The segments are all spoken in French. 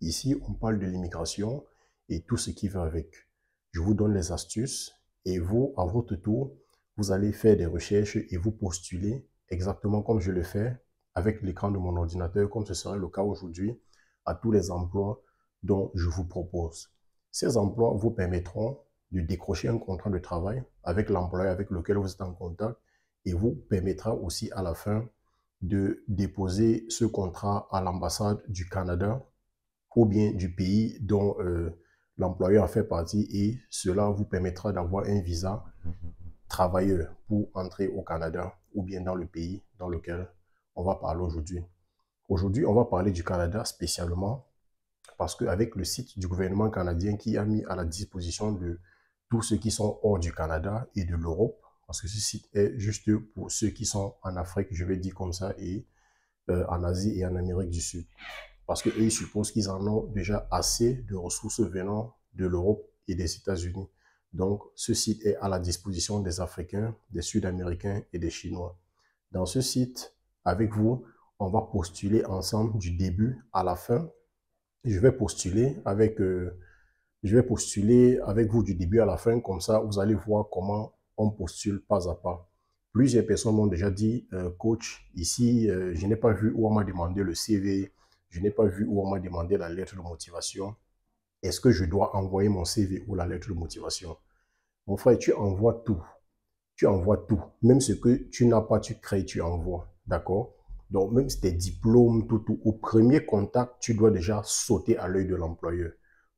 Ici, on parle de l'immigration et tout ce qui va avec. Je vous donne les astuces et vous, à votre tour, vous allez faire des recherches et vous postuler exactement comme je le fais avec l'écran de mon ordinateur, comme ce serait le cas aujourd'hui, à tous les emplois dont je vous propose. Ces emplois vous permettront de décrocher un contrat de travail avec l'employeur avec lequel vous êtes en contact et vous permettra aussi à la fin de déposer ce contrat à l'ambassade du Canada ou bien du pays dont euh, l'employeur fait partie et cela vous permettra d'avoir un visa travailleur pour entrer au Canada ou bien dans le pays dans lequel on va parler aujourd'hui. Aujourd'hui, on va parler du Canada spécialement parce qu'avec le site du gouvernement canadien qui a mis à la disposition de tous ceux qui sont hors du Canada et de l'Europe, parce que ce site est juste pour ceux qui sont en Afrique, je vais dire comme ça, et euh, en Asie et en Amérique du Sud parce qu'ils ils supposent qu'ils en ont déjà assez de ressources venant de l'Europe et des États-Unis. Donc, ce site est à la disposition des Africains, des Sud-Américains et des Chinois. Dans ce site, avec vous, on va postuler ensemble du début à la fin. Je vais postuler avec, euh, je vais postuler avec vous du début à la fin, comme ça, vous allez voir comment on postule pas à pas. Plusieurs personnes m'ont déjà dit, euh, coach, ici, euh, je n'ai pas vu où on m'a demandé le CV, je n'ai pas vu où on m'a demandé la lettre de motivation. Est-ce que je dois envoyer mon CV ou la lettre de motivation Mon frère, tu envoies tout. Tu envoies tout. Même ce que tu n'as pas, tu crées, tu envoies. D'accord Donc, même si tes diplômes, tout, tout, au premier contact, tu dois déjà sauter à l'œil de l'employeur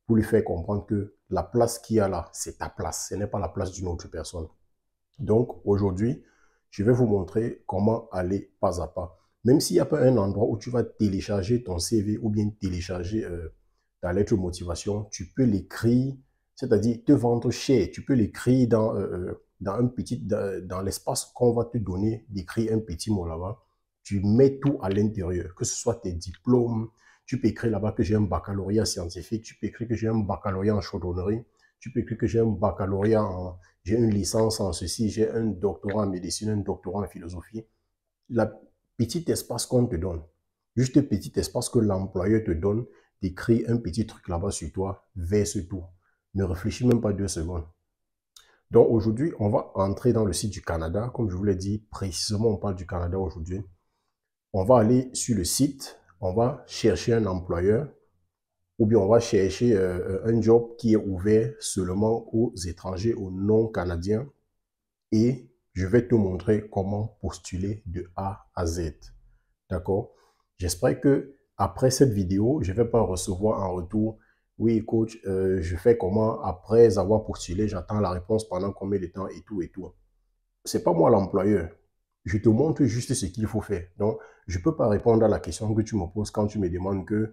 pour lui faire comprendre que la place qu'il y a là, c'est ta place. Ce n'est pas la place d'une autre personne. Donc, aujourd'hui, je vais vous montrer comment aller pas à pas. Même s'il n'y a pas un endroit où tu vas télécharger ton CV ou bien télécharger euh, ta lettre de motivation, tu peux l'écrire, c'est-à-dire te vendre cher. Tu peux l'écrire dans, euh, euh, dans, un petit, dans, dans l'espace qu'on va te donner d'écrire un petit mot là-bas. Tu mets tout à l'intérieur, que ce soit tes diplômes, tu peux écrire là-bas que j'ai un baccalauréat scientifique, tu peux écrire que j'ai un baccalauréat en chaudronnerie, tu peux écrire que j'ai un baccalauréat en, j'ai une licence en ceci, j'ai un doctorat en médecine, un doctorat en philosophie. La, petit espace qu'on te donne, juste petit espace que l'employeur te donne, d'écrire un petit truc là-bas sur toi, ce tour. Ne réfléchis même pas deux secondes. Donc aujourd'hui, on va entrer dans le site du Canada. Comme je vous l'ai dit, précisément, on parle du Canada aujourd'hui. On va aller sur le site, on va chercher un employeur ou bien on va chercher euh, un job qui est ouvert seulement aux étrangers, aux non-canadiens et je vais te montrer comment postuler de A à Z. D'accord J'espère que après cette vidéo, je ne vais pas recevoir un retour. Oui, coach, euh, je fais comment après avoir postulé J'attends la réponse pendant combien de temps et tout et tout. C'est pas moi l'employeur. Je te montre juste ce qu'il faut faire. Donc, je ne peux pas répondre à la question que tu me poses quand tu me demandes que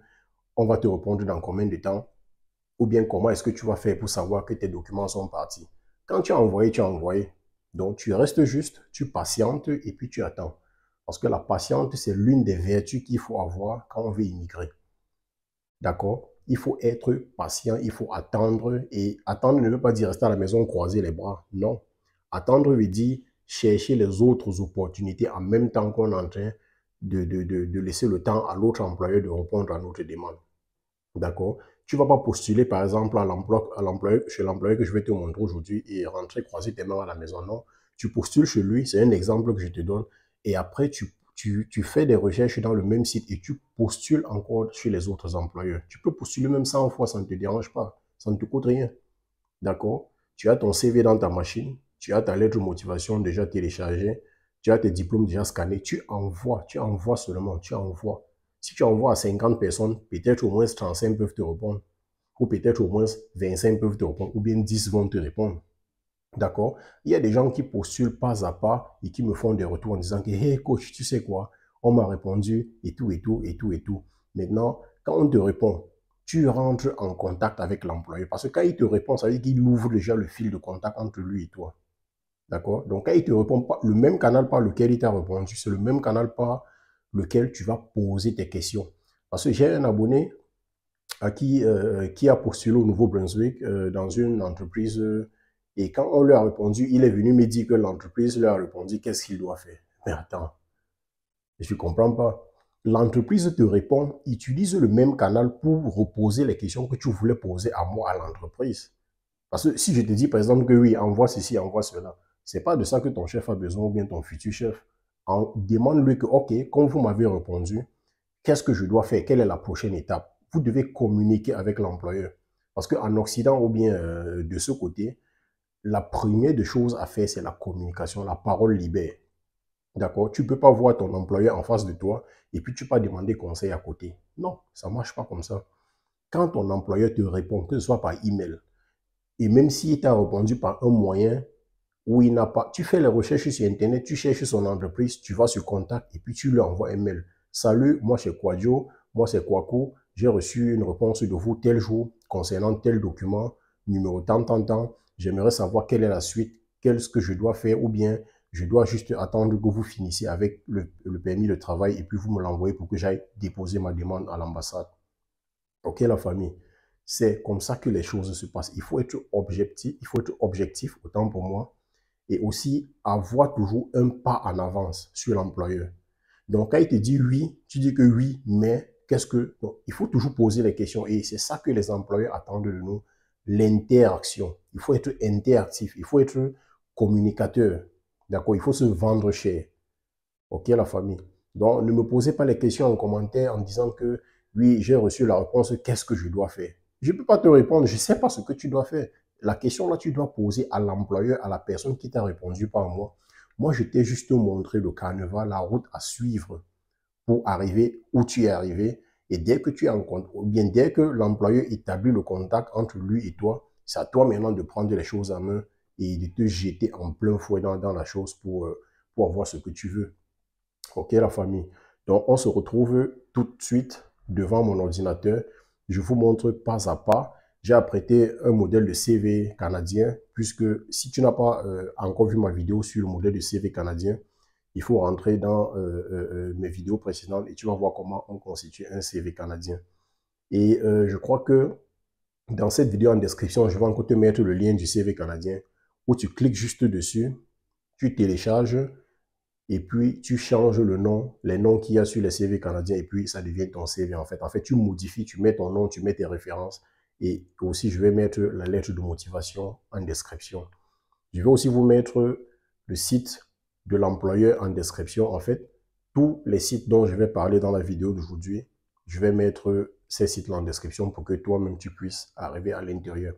on va te répondre dans combien de temps ou bien comment est-ce que tu vas faire pour savoir que tes documents sont partis. Quand tu as envoyé, tu as envoyé. Donc tu restes juste, tu patientes et puis tu attends. Parce que la patience, c'est l'une des vertus qu'il faut avoir quand on veut immigrer. D'accord Il faut être patient, il faut attendre. Et attendre ne veut pas dire rester à la maison, croiser les bras. Non. Attendre veut dire chercher les autres opportunités en même temps qu'on est en train de, de laisser le temps à l'autre employeur de répondre à notre demande. D'accord tu vas pas postuler, par exemple, à l'emploi, chez l'employeur que je vais te montrer aujourd'hui et rentrer croiser tes mains à la maison. Non, tu postules chez lui, c'est un exemple que je te donne. Et après, tu, tu, fais des recherches dans le même site et tu postules encore chez les autres employeurs. Tu peux postuler même 100 fois, ça ne te dérange pas. Ça ne te coûte rien. D'accord Tu as ton CV dans ta machine, tu as ta lettre de motivation déjà téléchargée, tu as tes diplômes déjà scannés, tu envoies, tu envoies seulement, tu envoies. Si tu envoies à 50 personnes, peut-être au moins 35 peuvent te répondre. Ou peut-être au moins 25 peuvent te répondre. Ou bien 10 vont te répondre. D'accord Il y a des gens qui postulent pas à pas et qui me font des retours en disant que, hé coach, tu sais quoi On m'a répondu et tout, et tout, et tout, et tout. Maintenant, quand on te répond, tu rentres en contact avec l'employé. Parce que quand il te répond, ça veut dire qu'il ouvre déjà le fil de contact entre lui et toi. D'accord Donc, quand il te répond, le même canal par lequel il t'a répondu, c'est le même canal par lequel tu vas poser tes questions. Parce que j'ai un abonné à qui, euh, qui a postulé au Nouveau-Brunswick euh, dans une entreprise euh, et quand on lui a répondu, il est venu me dire que l'entreprise lui a répondu qu'est-ce qu'il doit faire. Mais attends, je ne comprends pas. L'entreprise te répond, utilise le même canal pour reposer les questions que tu voulais poser à moi, à l'entreprise. Parce que si je te dis par exemple que oui, envoie ceci, envoie cela, c'est pas de ça que ton chef a besoin ou bien ton futur chef demande-lui que, OK, comme vous m'avez répondu, qu'est-ce que je dois faire Quelle est la prochaine étape Vous devez communiquer avec l'employeur. Parce qu'en Occident ou bien euh, de ce côté, la première des choses à faire, c'est la communication, la parole libère. D'accord Tu ne peux pas voir ton employeur en face de toi et puis tu pas demander conseil à côté. Non, ça ne marche pas comme ça. Quand ton employeur te répond, que ce soit par email, et même s'il t'a répondu par un moyen où il n'a pas. Tu fais les recherches sur Internet, tu cherches son entreprise, tu vas sur contact et puis tu lui envoies un mail. Salut, moi c'est Quadio, moi c'est Quaco, j'ai reçu une réponse de vous tel jour concernant tel document, numéro tant, tant, J'aimerais savoir quelle est la suite, qu'est-ce que je dois faire ou bien je dois juste attendre que vous finissiez avec le, permis de travail et puis vous me l'envoyez pour que j'aille déposer ma demande à l'ambassade. Ok la famille c'est comme ça que les choses se passent. Il faut être objectif, il faut être objectif, autant pour moi et aussi avoir toujours un pas en avance sur l'employeur. Donc, quand il te dit oui, tu dis que oui, mais qu'est-ce que... il faut toujours poser les questions et c'est ça que les employeurs attendent de nous, l'interaction. Il faut être interactif, il faut être communicateur. D'accord Il faut se vendre cher. OK, la famille Donc, ne me posez pas les questions en commentaire en disant que oui, j'ai reçu la réponse, qu'est-ce que je dois faire Je ne peux pas te répondre, je ne sais pas ce que tu dois faire. La question là, tu dois poser à l'employeur, à la personne qui t'a répondu par moi. Moi, je t'ai juste montré le carnaval, la route à suivre pour arriver où tu es arrivé. Et dès que tu es en contact, ou bien dès que l'employeur établit le contact entre lui et toi, c'est à toi maintenant de prendre les choses en main et de te jeter en plein fouet dans, la chose pour, euh, pour avoir ce que tu veux. Ok, la famille. Donc, on se retrouve tout de suite devant mon ordinateur. Je vous montre pas à pas j'ai apprêté un modèle de CV canadien, puisque si tu n'as pas euh, encore vu ma vidéo sur le modèle de CV canadien, il faut rentrer dans euh, euh, mes vidéos précédentes et tu vas voir comment on constitue un CV canadien. Et je crois que dans cette vidéo en description, je vais encore te mettre le lien du CV canadien où tu cliques juste dessus, tu télécharges et puis tu changes le nom, les noms qu'il y a sur les CV canadiens et puis ça devient ton CV en fait. En fait, tu modifies, tu mets ton nom, tu mets tes références et aussi, je vais mettre la lettre de motivation en description. Je vais aussi vous mettre le site de l'employeur en description. En fait, tous les sites dont je vais parler dans la vidéo d'aujourd'hui, je vais mettre ces sites-là en description pour que toi-même tu puisses arriver à l'intérieur.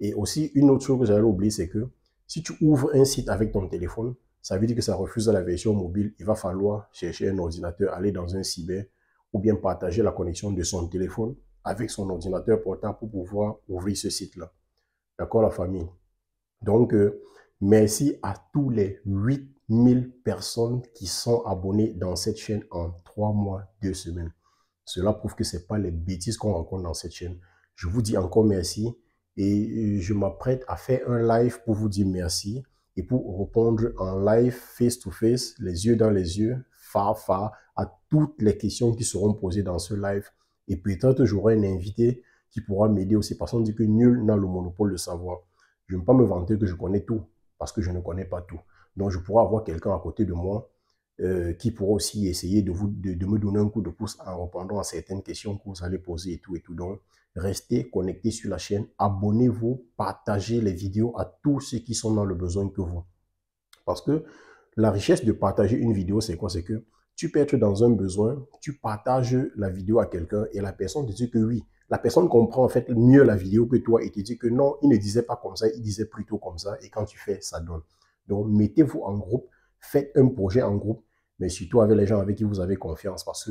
Et aussi, une autre chose que j'allais oublier, c'est que si tu ouvres un site avec ton téléphone, ça veut dire que ça refuse la version mobile. Il va falloir chercher un ordinateur, aller dans un cyber ou bien partager la connexion de son téléphone avec son ordinateur portable pour pouvoir ouvrir ce site-là. D'accord, la famille Donc, euh, merci à tous les 8000 personnes qui sont abonnées dans cette chaîne en 3 mois, 2 semaines. Cela prouve que ce n'est pas les bêtises qu'on rencontre dans cette chaîne. Je vous dis encore merci et euh, je m'apprête à faire un live pour vous dire merci et pour répondre en live face-to-face, les yeux dans les yeux, fa, fa, à toutes les questions qui seront posées dans ce live et peut-être j'aurai un invité qui pourra m'aider aussi. Parce qu'on dit que nul n'a le monopole de savoir. Je ne vais pas me vanter que je connais tout, parce que je ne connais pas tout. Donc je pourrais avoir quelqu'un à côté de moi euh, qui pourra aussi essayer de, me donner un coup de pouce en répondant à certaines questions que vous allez poser et tout et tout. Donc, restez connectés sur la chaîne, abonnez-vous, partagez les vidéos à tous ceux qui sont dans le besoin que vous. Parce que la richesse de partager une vidéo, c'est quoi C'est que tu peux être dans un besoin, tu partages la vidéo à quelqu'un et la personne te dit que oui. La personne comprend en fait mieux la vidéo que toi et te dit que non, il ne disait pas comme ça, il disait plutôt comme ça. Et quand tu fais, ça donne. Donc, mettez-vous en groupe, faites un projet en groupe, mais surtout avec les gens avec qui vous avez confiance parce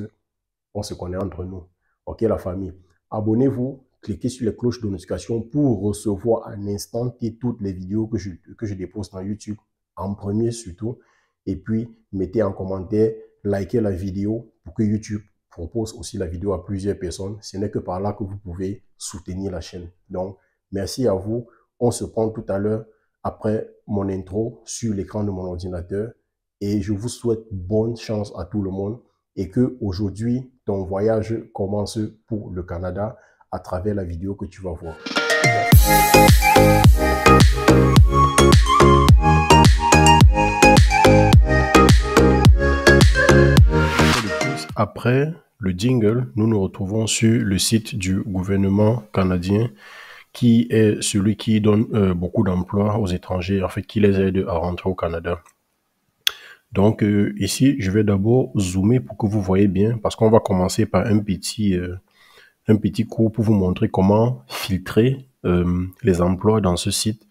qu'on se connaît entre nous. OK, la famille. Abonnez-vous, cliquez sur les cloches de notification pour recevoir en instant toutes les vidéos que je, que je dépose dans YouTube, en premier surtout. Et puis, mettez en commentaire likez la vidéo pour que YouTube propose aussi la vidéo à plusieurs personnes. Ce n'est que par là que vous pouvez soutenir la chaîne. Donc, merci à vous. On se prend tout à l'heure après mon intro sur l'écran de mon ordinateur. Et je vous souhaite bonne chance à tout le monde et que aujourd'hui ton voyage commence pour le Canada à travers la vidéo que tu vas voir. Après le jingle, nous nous retrouvons sur le site du gouvernement canadien qui est celui qui donne euh, beaucoup d'emplois aux étrangers, en fait, qui les aide à rentrer au Canada. Donc euh, ici, je vais d'abord zoomer pour que vous voyez bien, parce qu'on va commencer par un petit, euh, un petit cours pour vous montrer comment filtrer les emplois dans ce site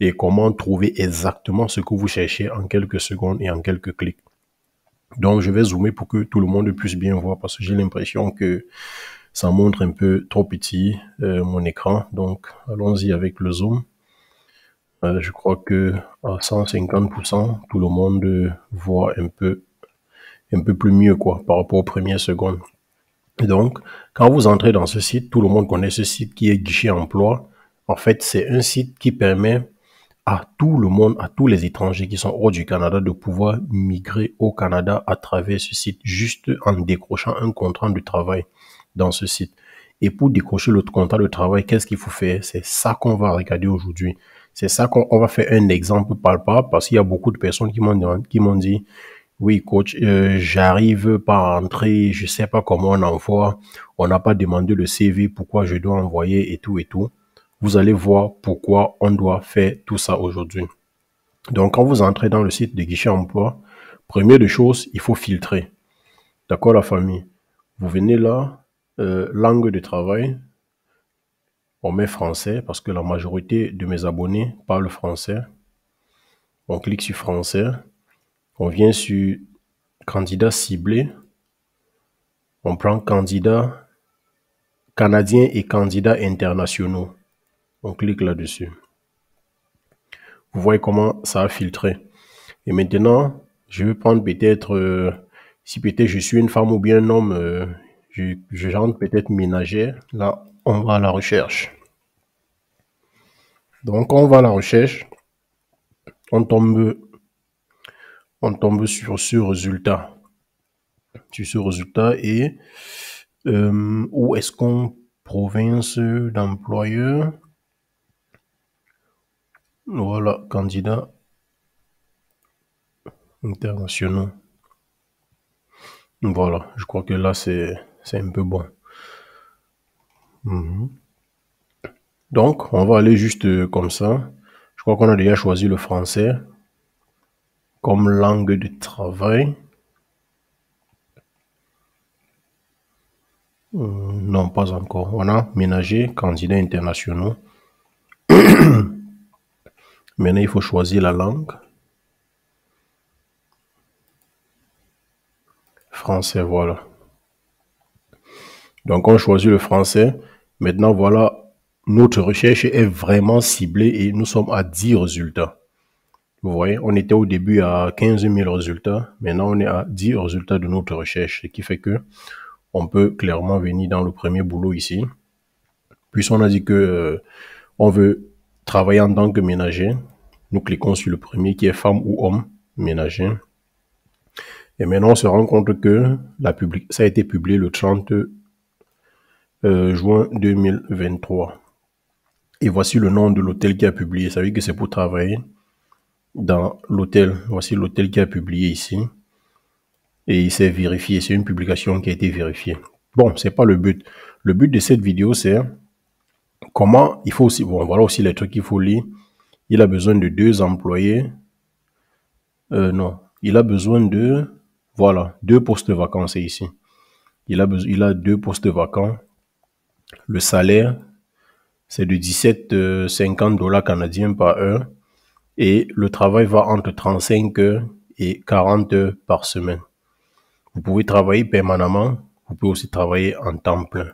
et comment trouver exactement ce que vous cherchez en quelques secondes et en quelques clics. Donc, je vais zoomer pour que tout le monde puisse bien voir parce que j'ai l'impression que ça montre un peu trop petit euh, mon écran. Donc, allons-y avec le zoom. Euh, je crois que à 150%, tout le monde voit un peu, un peu plus mieux quoi, par rapport aux premières secondes. donc, quand vous entrez dans ce site, tout le monde connaît ce site qui est Guichet Emploi. En fait, c'est un site qui permet à tout le monde, à tous les étrangers qui sont hors du Canada de pouvoir migrer au Canada à travers ce site juste en décrochant un contrat de travail dans ce site. Et pour décrocher le contrat de travail, qu'est-ce qu'il faut faire C'est ça qu'on va regarder aujourd'hui. C'est ça qu'on va faire un exemple palpable parce qu'il y a beaucoup de personnes qui m'ont qui m'ont dit oui coach, euh, j'arrive pas à entrer, je sais pas comment on envoie, on n'a pas demandé le CV, pourquoi je dois envoyer et tout et tout. Vous allez voir pourquoi on doit faire tout ça aujourd'hui. Donc, quand vous entrez dans le site de guichet emploi, première de choses, il faut filtrer. D'accord, la famille Vous venez là, euh, langue de travail, on met français parce que la majorité de mes abonnés parlent français. On clique sur français. On vient sur candidat ciblés. On prend candidat canadiens et candidats internationaux. On clique là-dessus. Vous voyez comment ça a filtré. Et maintenant, je vais prendre peut-être, euh, si peut-être je suis une femme ou bien un homme, euh, je, rentre peut-être ménager. Là, on va à la recherche. Donc, on va à la recherche. On tombe, on tombe sur ce résultat. Sur ce résultat et euh, où est-ce qu'on province d'employeur voilà, candidats internationaux. Voilà, je crois que là, c'est un peu bon. Mhm. Donc, on va aller juste euh, comme ça. Je crois qu'on a déjà choisi le français comme langue de travail. Euh, non, pas encore. On a ménagé candidats internationaux. Euh, Maintenant, il faut choisir la langue. Français, voilà. Donc, on choisit le français. Maintenant, voilà, notre recherche est vraiment ciblée et nous sommes à 10 résultats. Vous voyez, on était au début à 15 000 résultats. Maintenant, on est à 10 résultats de notre recherche, ce qui fait que on peut clairement venir dans le premier boulot ici. on a dit que euh, on veut Travaillant en tant que ménager. Nous cliquons sur le premier qui est femme ou homme, ménager. Et maintenant, on se rend compte que la public... ça a été publié le 30 euh, juin 2023. Et voici le nom de l'hôtel qui a publié. Ça veut dire que c'est pour travailler dans l'hôtel. Voici l'hôtel qui a publié ici. Et il s'est vérifié. C'est une publication qui a été vérifiée. Bon, c'est pas le but. Le but de cette vidéo, c'est comment il faut aussi, bon, voilà aussi les trucs qu'il faut lire. Il a besoin de deux employés. Euh, non, il a besoin de, voilà, deux postes vacants, c'est ici. Il a, il a deux postes vacants. Le salaire, c'est de 17,50 euh, dollars canadiens par heure. Et le travail va entre 35 heures et 40 heures par semaine. Vous pouvez travailler permanemment. Vous pouvez aussi travailler en temps plein.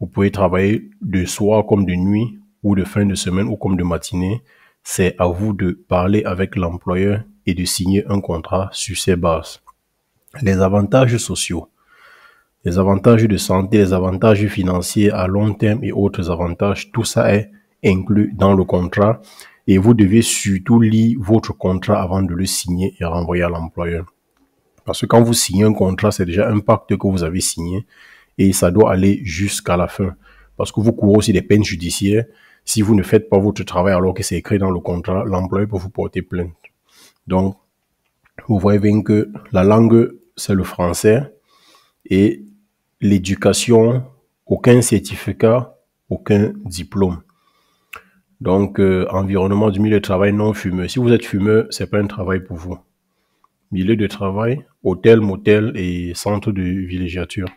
Vous pouvez travailler de soir comme de nuit ou de fin de semaine ou comme de matinée. C'est à vous de parler avec l'employeur et de signer un contrat sur ces bases. Les avantages sociaux, les avantages de santé, les avantages financiers à long terme et autres avantages, tout ça est inclus dans le contrat et vous devez surtout lire votre contrat avant de le signer et renvoyer à l'employeur. Parce que quand vous signez un contrat, c'est déjà un pacte que vous avez signé et ça doit aller jusqu'à la fin. Parce que vous courez aussi des peines judiciaires si vous ne faites pas votre travail alors que c'est écrit dans le contrat, l'employé peut vous porter plainte. Donc, vous voyez bien que la langue, c'est le français et l'éducation, aucun certificat, aucun diplôme. Donc, euh, environnement du milieu de travail non fumeux. Si vous êtes fumeur, c'est pas un travail pour vous. Milieu de travail, hôtel, motel et centre de villégiature.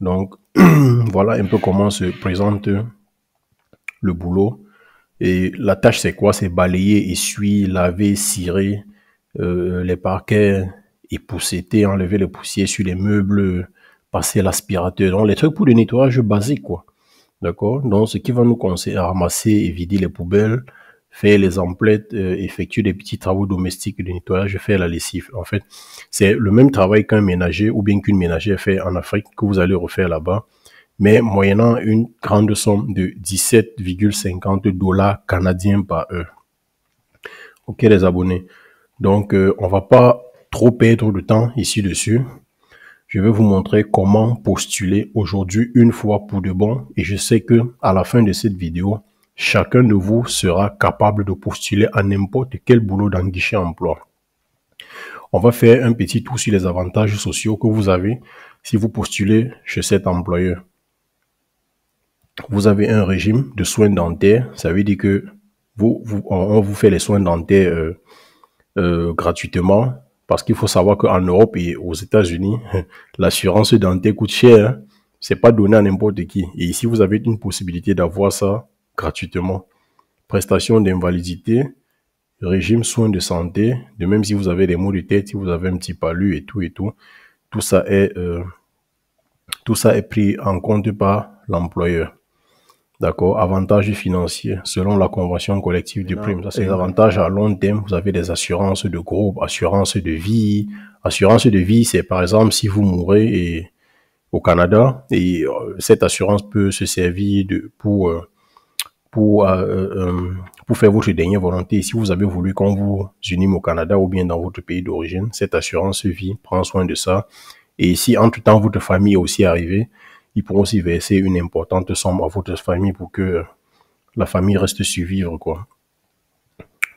Donc, voilà un peu comment se présente le boulot. Et la tâche, c'est quoi C'est balayer, essuyer, laver, cirer euh, les parquets, épousseter, enlever le poussier sur les meubles, passer l'aspirateur. Donc, les trucs pour le nettoyage basique, quoi. D'accord Donc, ce qui va nous conseiller ramasser et vider les poubelles, faire les emplettes, euh, effectuer des petits travaux domestiques de nettoyage, faire la lessive. En fait, c'est le même travail qu'un ménager ou bien qu'une ménagère fait en Afrique que vous allez refaire là-bas, mais moyennant une grande somme de 17,50 dollars canadiens par heure. Ok les abonnés. Donc euh, on va pas trop perdre de temps ici dessus. Je vais vous montrer comment postuler aujourd'hui une fois pour de bon et je sais que à la fin de cette vidéo, Chacun de vous sera capable de postuler à n'importe quel boulot dans Guichet Emploi. On va faire un petit tour sur les avantages sociaux que vous avez si vous postulez chez cet employeur. Vous avez un régime de soins dentaires, ça veut dire que vous, on vous fait les soins dentaires euh, euh, gratuitement parce qu'il faut savoir qu'en Europe et aux États-Unis, l'assurance dentaire coûte cher. Hein. C'est pas donné à n'importe qui. Et ici, vous avez une possibilité d'avoir ça gratuitement. Prestation d'invalidité, régime soins de santé, de même si vous avez des maux de tête, si vous avez un petit palu et tout et tout, tout ça est, euh, tout ça est pris en compte par l'employeur. D'accord Avantages financiers selon la convention collective du prime. Ça, c'est des euh, avantages à long terme. Vous avez des assurances de groupe, assurances de vie. Assurance de vie, c'est par exemple si vous mourrez et, au Canada et euh, cette assurance peut se servir de, pour pour, euh, euh, euh, pour faire votre dernière volonté. Si vous avez voulu qu'on vous unime au Canada ou bien dans votre pays d'origine, cette assurance vie prend soin de ça. Et si tout temps votre famille est aussi arrivée, ils pourront aussi verser une importante somme à votre famille pour que la famille reste survivre, quoi.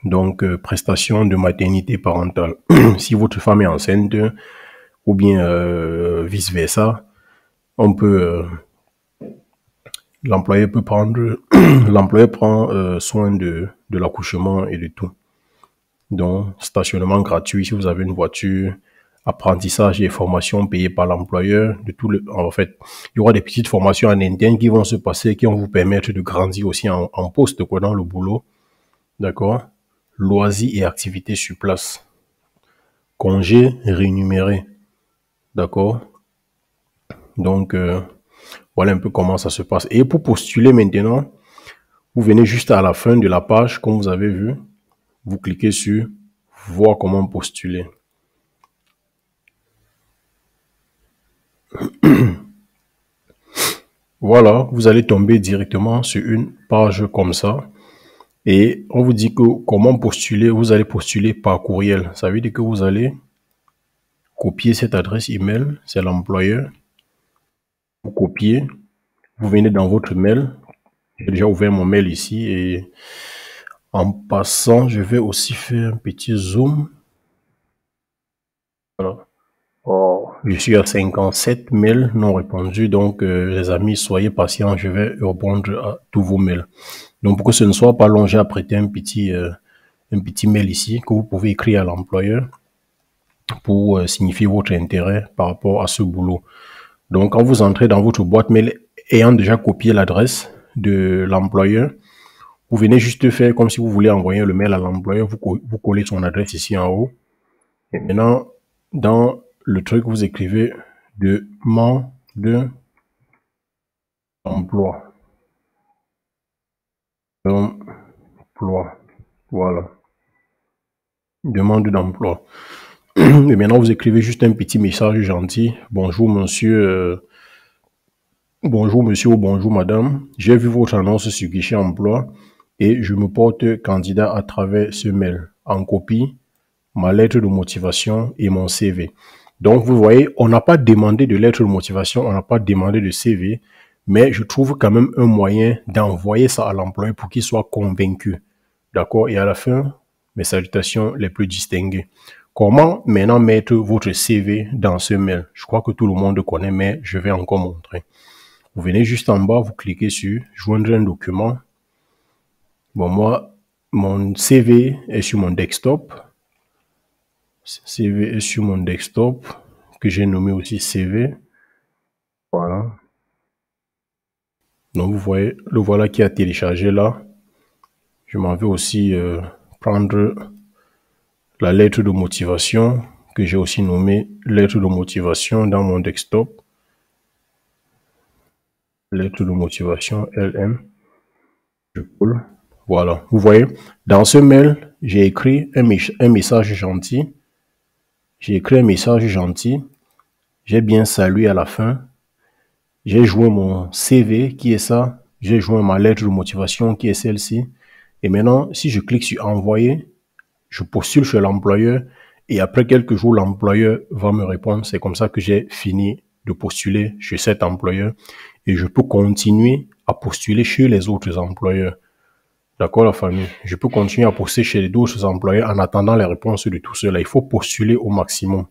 Donc, prestation de maternité parentale. si votre femme est enceinte, ou bien vice-versa, on peut l'employé peut prendre, l'employé prend euh, soin de, de l'accouchement et de tout. Donc, stationnement gratuit si vous avez une voiture, apprentissage et formation payée par l'employeur, de tout en fait, il y aura des petites formations en interne qui vont se passer, qui vont vous permettre de grandir aussi en, poste, quoi, dans le boulot. D'accord? Loisirs et activités sur place. Congés rémunérés. D'accord? Donc, euh, voilà un peu comment ça se passe. Et pour postuler maintenant, vous venez juste à la fin de la page, comme vous avez vu. Vous cliquez sur voir comment postuler. voilà, vous allez tomber directement sur une page comme ça. Et on vous dit que comment postuler, vous allez postuler par courriel. Ça veut dire que vous allez copier cette adresse email, c'est l'employeur. Vous copiez, vous venez dans votre mail. J'ai déjà ouvert mon mail ici et en passant, je vais aussi faire un petit zoom. Oh. je suis à 57 mails non répondus, donc euh, les amis, soyez patients, je vais répondre à tous vos mails. Donc pour que ce ne soit pas long, j'ai apprêté un petit, euh, un petit mail ici que vous pouvez écrire à l'employeur pour euh, signifier votre intérêt par rapport à ce boulot. Donc, quand vous entrez dans votre boîte mail ayant déjà copié l'adresse de l'employeur, vous venez juste faire comme si vous voulez envoyer le mail à l'employeur, vous, collez son adresse ici en haut. Et maintenant, dans le truc, vous écrivez demande de emploi. Emploi. Voilà. Demande d'emploi. Et maintenant, vous écrivez juste un petit message gentil. Bonjour, monsieur. Euh, bonjour, monsieur ou bonjour, madame. J'ai vu votre annonce sur Guichet Emploi et je me porte candidat à travers ce mail. En copie, ma lettre de motivation et mon CV. Donc, vous voyez, on n'a pas demandé de lettre de motivation, on n'a pas demandé de CV, mais je trouve quand même un moyen d'envoyer ça à l'employé pour qu'il soit convaincu. D'accord Et à la fin, mes salutations les plus distinguées. Comment maintenant mettre votre CV dans ce mail Je crois que tout le monde connaît, mais je vais encore montrer. Vous venez juste en bas, vous cliquez sur Joindre un document. Bon, moi, mon CV est sur mon desktop. CV est sur mon desktop, que j'ai nommé aussi CV. Voilà. Donc, vous voyez, le voilà qui a téléchargé là. Je m'en vais aussi euh, prendre la lettre de motivation que j'ai aussi nommée lettre de motivation dans mon desktop. Lettre de motivation LM. Voilà, vous voyez, dans ce mail, j'ai écrit un, message gentil. J'ai écrit un message gentil. J'ai bien salué à la fin. J'ai joué mon CV qui est ça. J'ai joué ma lettre de motivation qui est celle-ci. Et maintenant, si je clique sur envoyer, je postule chez l'employeur et après quelques jours, l'employeur va me répondre, c'est comme ça que j'ai fini de postuler chez cet employeur et je peux continuer à postuler chez les autres employeurs. D'accord, la famille? Je peux continuer à postuler chez les autres employeurs en attendant les réponses de tout cela. Il faut postuler au maximum.